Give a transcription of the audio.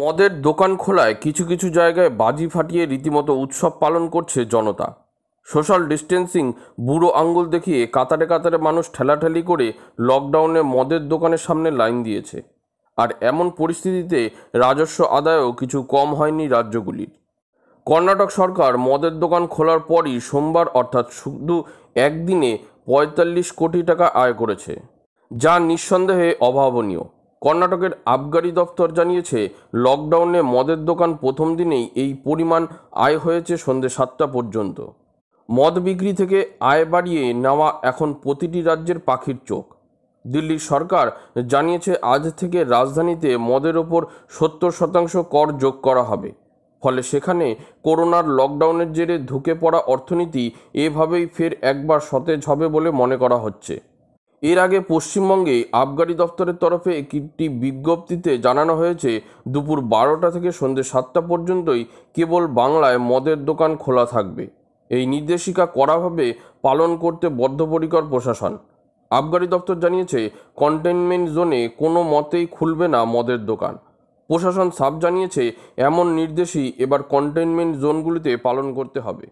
মদের দোকান খোলায় কিছু কিছু জায়গায় বাজি ফাটিয়ে রীতিমতো উৎসব পালন করছে জনতা সোশ্যাল ডিস্টেন্সিং বুড়ো আঙ্গুল দেখিয়ে কাতারে কাতারে মানুষ ঠেলাঠেলি করে লকডাউনে মদের দোকানের সামনে লাইন দিয়েছে আর এমন পরিস্থিতিতে রাজস্ব আদায়ও কিছু কম হয়নি রাজ্যগুলির কর্ণাটক সরকার মদের দোকান খোলার পরই সোমবার অর্থাৎ শুধু একদিনে পঁয়তাল্লিশ কোটি টাকা আয় করেছে যা নিঃসন্দেহে অভাবনীয় কর্ণাটকের আবগারি দফতর জানিয়েছে লকডাউনে মদের দোকান প্রথম দিনেই এই পরিমাণ আয় হয়েছে সন্ধ্যে সাতটা পর্যন্ত মদ বিক্রি থেকে আয় বাড়িয়ে নেওয়া এখন প্রতিটি রাজ্যের পাখির চোখ দিল্লির সরকার জানিয়েছে আজ থেকে রাজধানীতে মদের ওপর সত্তর শতাংশ কর যোগ করা হবে ফলে সেখানে করোনার লকডাউনের জেরে ধুকে পড়া অর্থনীতি এভাবেই ফের একবার সতেজ হবে বলে মনে করা হচ্ছে এর আগে পশ্চিমবঙ্গে আবগারি দফতরের তরফে একটি বিজ্ঞপ্তিতে জানানো হয়েছে দুপুর বারোটা থেকে সন্ধ্যে সাতটা পর্যন্তই কেবল বাংলায় মদের দোকান খোলা থাকবে এই নির্দেশিকা কড়াভাবে পালন করতে বদ্ধপরিকর প্রশাসন আবগারি দপ্তর জানিয়েছে কন্টেনমেন্ট জোনে কোনো মতেই খুলবে না মদের দোকান প্রশাসন সাব জানিয়েছে এমন নির্দেশই এবার কন্টেনমেন্ট জোনগুলিতে পালন করতে হবে